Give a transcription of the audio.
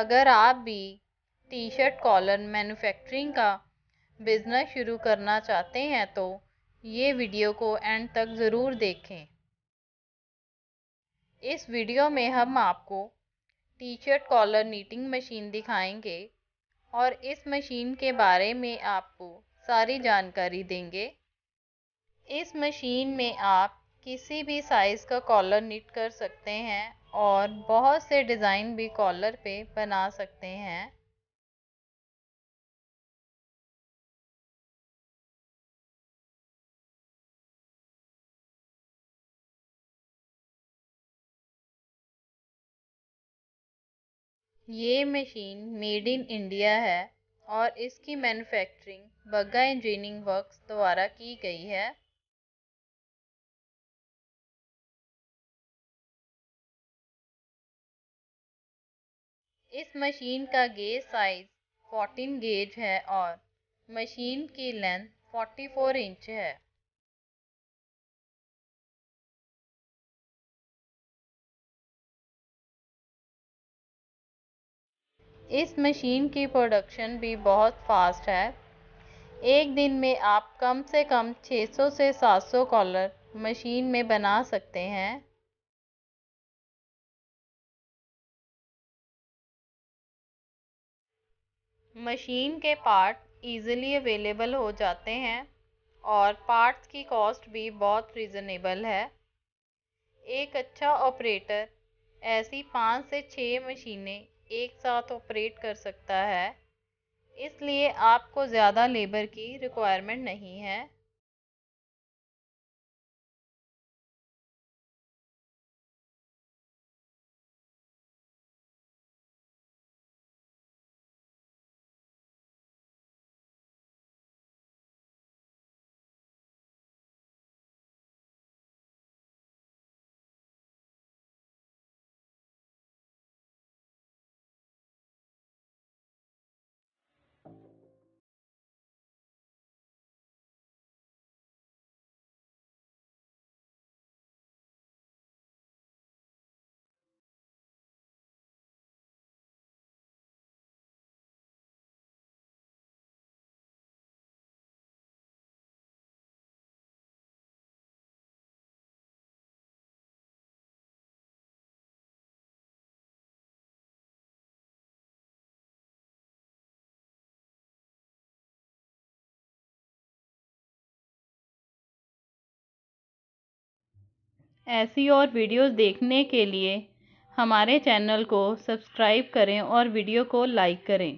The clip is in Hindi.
अगर आप भी टी शर्ट कॉलर मैन्युफैक्चरिंग का बिज़नेस शुरू करना चाहते हैं तो ये वीडियो को एंड तक ज़रूर देखें इस वीडियो में हम आपको T shirt collar knitting machine दिखाएंगे और इस मशीन के बारे में आपको सारी जानकारी देंगे इस मशीन में आप किसी भी साइज़ का कॉलर निट कर सकते हैं और बहुत से डिज़ाइन भी कॉलर पे बना सकते हैं ये मशीन मेड इन इंडिया है और इसकी मैन्युफैक्चरिंग बग्गा इंजीनियरिंग वर्क्स द्वारा की गई है इस मशीन का गेज साइज 14 गेज है और मशीन की लेंथ 44 इंच है इस मशीन की प्रोडक्शन भी बहुत फास्ट है एक दिन में आप कम से कम 600 से 700 कॉलर मशीन में बना सकते हैं मशीन के पार्ट ईज़िली अवेलेबल हो जाते हैं और पार्ट्स की कॉस्ट भी बहुत रिजनेबल है एक अच्छा ऑपरेटर ऐसी पाँच से छः मशीनें एक साथ ऑपरेट कर सकता है इसलिए आपको ज़्यादा लेबर की रिक्वायरमेंट नहीं है ऐसी और वीडियोज़ देखने के लिए हमारे चैनल को सब्सक्राइब करें और वीडियो को लाइक करें